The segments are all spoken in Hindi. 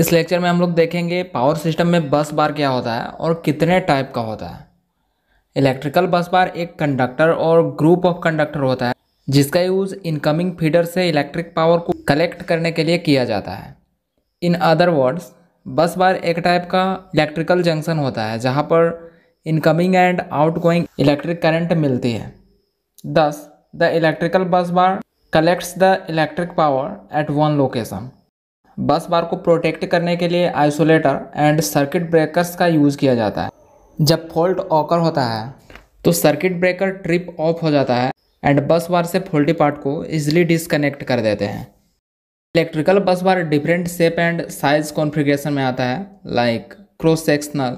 इस लेक्चर में हम लोग देखेंगे पावर सिस्टम में बस बार क्या होता है और कितने टाइप का होता है इलेक्ट्रिकल बस बार एक कंडक्टर और ग्रुप ऑफ कंडक्टर होता है जिसका यूज़ इनकमिंग फीडर से इलेक्ट्रिक पावर को कलेक्ट करने के लिए किया जाता है इन अदर वर्ड्स बस बार एक टाइप का इलेक्ट्रिकल जंक्शन होता है जहाँ पर incoming and going electric current मिलती है thus the electrical bus bar collects the electric power at one location bus bar को प्रोटेक्ट करने के लिए आइसोलेटर एंड सर्किट ब्रेकर्स का यूज़ किया जाता है जब फॉल्ट ऑकर होता है तो सर्किट ब्रेकर ट्रिप ऑफ हो जाता है एंड बस बार से फोल्टी पार्ट को इजिली डिसकनेक्ट कर देते हैं electrical bus bar different shape and size configuration में आता है like cross sectional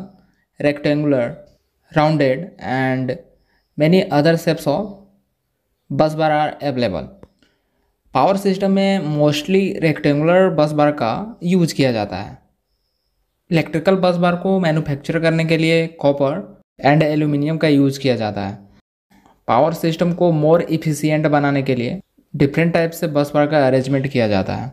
rectangular rounded and many other shapes of bus bar are available power system में मोस्टली रेक्टेंगुलर बस बार का यूज किया जाता है इलेक्ट्रिकल बस बार को मैन्युफैक्चर करने के लिए कॉपर एंड एल्यूमिनियम का यूज किया जाता है पावर सिस्टम को मोर इफिशियंट बनाने के लिए डिफरेंट टाइप से बस बार का अरेंजमेंट किया जाता है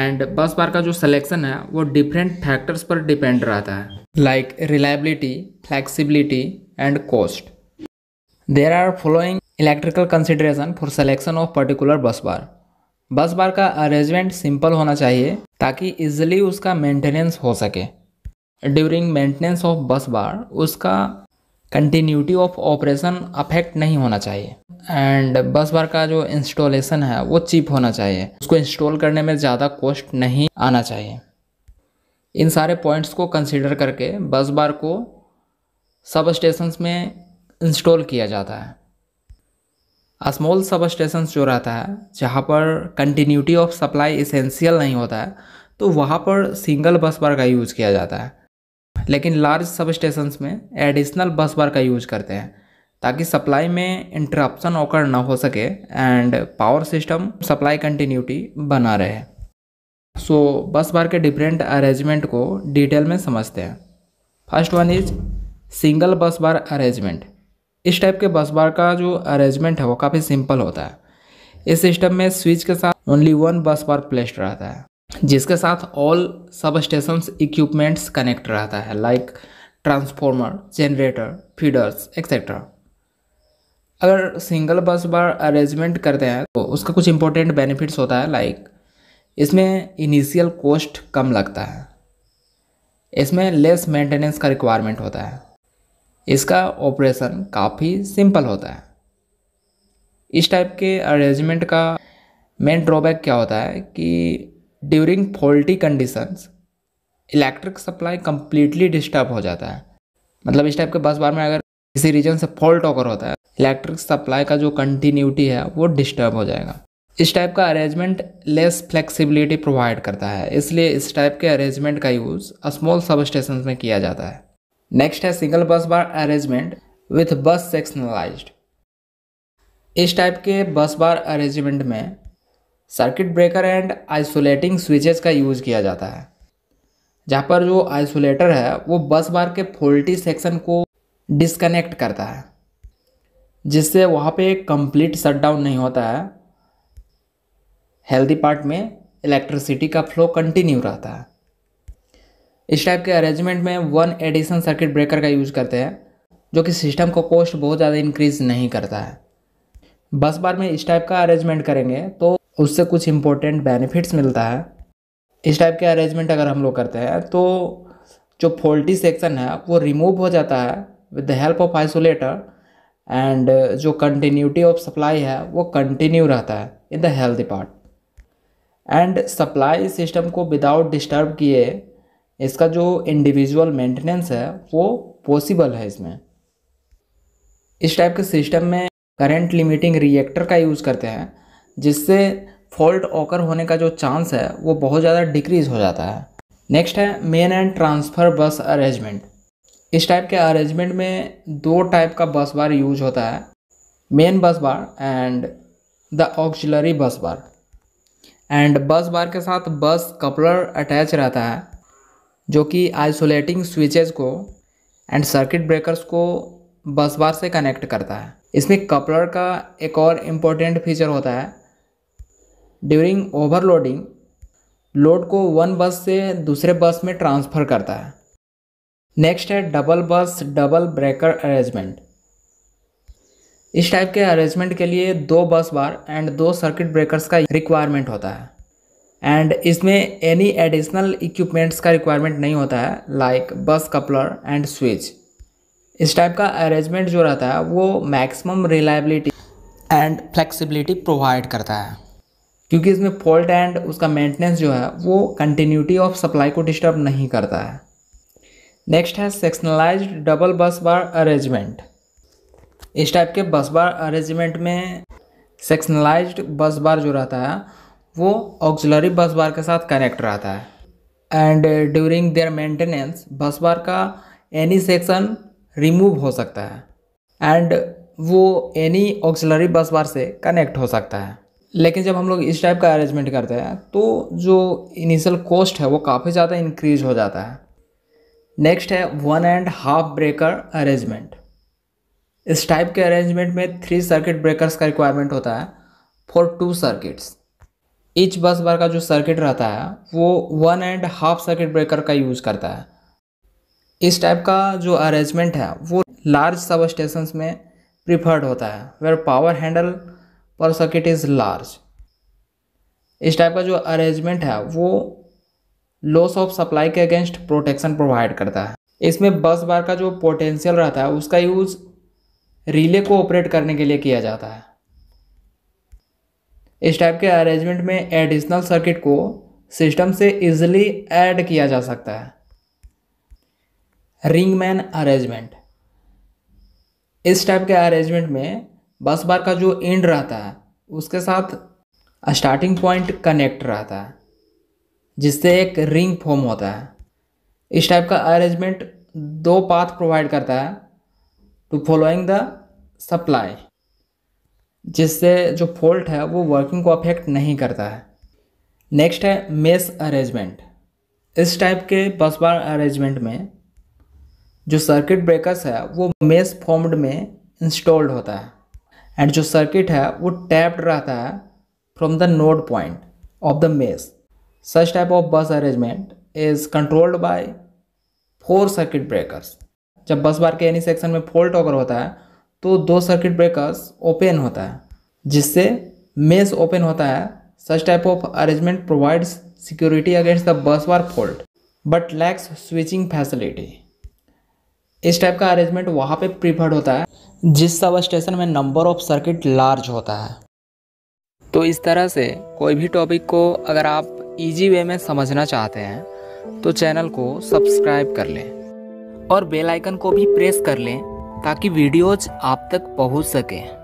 एंड बस बार का जो सिलेक्शन है वो डिफरेंट फैक्टर्स पर डिपेंड रहता है like reliability flexibility and cost there are following electrical consideration for selection of particular bus bar बस बार का अरेंजमेंट सिंपल होना चाहिए ताकि इजिली उसका मेंटेनेंस हो सके ड्यूरिंग मेंटेनेंस ऑफ बस बार उसका कंटिन्यूटी ऑफ ऑपरेशन अफेक्ट नहीं होना चाहिए एंड बस बार का जो इंस्टॉलेशन है वो चीप होना चाहिए उसको इंस्टॉल करने में ज़्यादा कॉस्ट नहीं आना चाहिए इन सारे पॉइंट्स को कंसिडर करके बस बार को सब स्टेशन में इंस्टॉल किया जाता है स्मॉल सब स्टेशन जो रहता है जहाँ पर कंटिन्यूटी ऑफ सप्लाई इसेंशियल नहीं होता है तो वहाँ पर सिंगल बस बार का यूज़ किया जाता है लेकिन लार्ज सब स्टेशन में एडिशनल बस बार का यूज करते हैं ताकि सप्लाई में इंटरप्शन ओकर ना हो सके and power system supply continuity बना रहे सो so, बस बार के डिफरेंट अरेंजमेंट को डिटेल में समझते हैं first one is single bus bar arrangement इस टाइप के बस बार का जो अरेंजमेंट है वो काफ़ी सिंपल होता है इस सिस्टम में स्विच के साथ ओनली वन बस बार प्लेस्ड रहता है जिसके साथ all sub station equipments connect रहता है like transformer generator feeders etcetera अगर सिंगल बस बार अरेंजमेंट करते हैं तो उसका कुछ इंपॉर्टेंट बेनिफिट्स होता है लाइक इसमें इनिशियल कॉस्ट कम लगता है इसमें लेस मेंटेनेंस का रिक्वायरमेंट होता है इसका ऑपरेशन काफ़ी सिंपल होता है इस टाइप के अरेंजमेंट का मेन ड्रॉबैक क्या होता है कि during faulty conditions electric supply completely disturb हो जाता है मतलब इस टाइप के बस बार में अगर किसी रीजन से फॉल्ट होकर होता है इलेक्ट्रिक सप्लाई का जो कंटिन्यूटी है वो डिस्टर्ब हो जाएगा इस टाइप का अरेंजमेंट लेस फ्लेक्सिबिलिटी प्रोवाइड करता है इसलिए इस टाइप के अरेंजमेंट का यूज़ स्मॉल सब स्टेशन में किया जाता है नेक्स्ट है single bus bar arrangement with बस सेक्शनलाइज्ड इस टाइप के बस बार अरेंजमेंट में circuit breaker and isolating switches का यूज़ किया जाता है जहाँ पर जो आइसोलेटर है वो बस बार के फोल्टी सेक्शन को डिसकनेक्ट करता है जिससे वहाँ पे कंप्लीट शटडाउन नहीं होता है हेल्दी पार्ट में इलेक्ट्रिसिटी का फ्लो कंटिन्यू रहता है इस टाइप के अरेंजमेंट में वन एडिशन सर्किट ब्रेकर का यूज़ करते हैं जो कि सिस्टम को कॉस्ट बहुत ज़्यादा इंक्रीज नहीं करता है बस बार में इस टाइप का अरेंजमेंट करेंगे तो उससे कुछ इम्पोर्टेंट बेनिफिट्स मिलता है इस टाइप के अरेंजमेंट अगर हम लोग करते हैं तो जो फॉल्टी सेक्शन है वो रिमूव हो जाता है with the help of isolator and जो कंटिन्यूटी ऑफ सप्लाई है वो कंटिन्यू रहता है in the health part and supply system को विदाउट डिस्टर्ब किए इसका जो इंडिविजुअल मेंटेनेंस है वो पॉसिबल है इसमें इस टाइप के सिस्टम में करंट लिमिटिंग रिएक्टर का यूज़ करते हैं जिससे फॉल्ट ऑकर होने का जो चांस है वो बहुत ज़्यादा डिक्रीज हो जाता है नेक्स्ट है main and transfer bus arrangement इस टाइप के अरेंजमेंट में दो टाइप का बस बार यूज होता है main bus bar and the auxiliary बस बार एंड बस बार के साथ बस कपलर अटैच रहता है जो कि आइसोलेटिंग स्विचेज को एंड सर्किट ब्रेकर्स को बस बार से कनेक्ट करता है इसमें कपलर का एक और इम्पोर्टेंट फीचर होता है ड्यूरिंग ओवरलोडिंग लोड को वन बस से दूसरे बस में ट्रांसफ़र करता है नेक्स्ट है double bus double breaker arrangement इस टाइप के अरेंजमेंट के लिए दो बस बार एंड दो सर्किट ब्रेकर्स का रिक्वायरमेंट होता है एंड इसमें एनी एडिशनल इक्विपमेंट्स का रिक्वायरमेंट नहीं होता है like bus coupler and switch इस टाइप का अरेंजमेंट जो रहता है वो maximum reliability and flexibility provide करता है क्योंकि इसमें फॉल्ट एंड उसका मेंटेनेंस जो है वो कंटिन्यूटी ऑफ सप्लाई को डिस्टर्ब नहीं करता है नेक्स्ट है सेक्शनलाइज डबल बस बार अरेंजमेंट इस टाइप के बस बार अरेंजमेंट में सेक्शनलाइज्ड बस बार जो रहता है वो ऑक्सिलरी बस बार के साथ कनेक्ट रहता है एंड ड्यूरिंग देयर मेंटेनेंस बस बार का एनी सेक्शन रिमूव हो सकता है एंड वो एनी ऑक्सिलरी बस बार से कनेक्ट हो सकता है लेकिन जब हम लोग इस टाइप का अरेंजमेंट करते हैं तो जो इनिशियल कॉस्ट है वो काफ़ी ज़्यादा इंक्रीज हो जाता है नेक्स्ट है one and half breaker arrangement इस टाइप के अरेंजमेंट में थ्री सर्किट ब्रेकर्स का रिक्वायरमेंट होता है फॉर टू सर्किट्स इच बस बार का जो सर्किट रहता है वो one and half circuit breaker का यूज़ करता है इस टाइप का जो अरेंजमेंट है वो लार्ज सब स्टेशन में प्रिफर्ड होता है where power handle per circuit is large इस टाइप का जो अरेंजमेंट है वो लॉस ऑफ सप्लाई के अगेंस्ट प्रोटेक्शन प्रोवाइड करता है इसमें बस बार का जो पोटेंशियल रहता है उसका यूज़ रिले को ऑपरेट करने के लिए किया जाता है इस टाइप के अरेंजमेंट में एडिशनल सर्किट को सिस्टम से इजीली ऐड किया जा सकता है रिंग मैन अरेंजमेंट इस टाइप के अरेंजमेंट में बस बार का जो एंड रहता है उसके साथ स्टार्टिंग पॉइंट कनेक्ट रहता है जिससे एक रिंग फॉर्म होता है इस टाइप का अरेंजमेंट दो पाथ प्रोवाइड करता है टू फॉलोइंग द सप्लाई जिससे जो फॉल्ट है वो वर्किंग को अफेक्ट नहीं करता है नेक्स्ट है मेस अरेंजमेंट इस टाइप के बस बार अरेंजमेंट में जो सर्किट ब्रेकर्स है वो मेस फॉर्म्ड में इंस्टॉल्ड होता है एंड जो सर्किट है वो टैप्ड रहता है from the node point of the mesh such type of bus arrangement is controlled by four circuit breakers जब बस बार के एनी सेक्शन में फॉल्ट अगर होता है तो दो सर्किट ब्रेकर्स ओपन होता है जिससे मेस ओपन होता है such type of arrangement provides security against the bus bar fault but lacks switching facility इस टाइप का अरेंजमेंट वहाँ पे प्रीफर्ड होता है जिस सब स्टेशन में नंबर ऑफ सर्किट लार्ज होता है तो इस तरह से कोई भी टॉपिक को अगर आप इजी वे में समझना चाहते हैं तो चैनल को सब्सक्राइब कर लें और बेल आइकन को भी प्रेस कर लें ताकि वीडियोज आप तक पहुंच सकें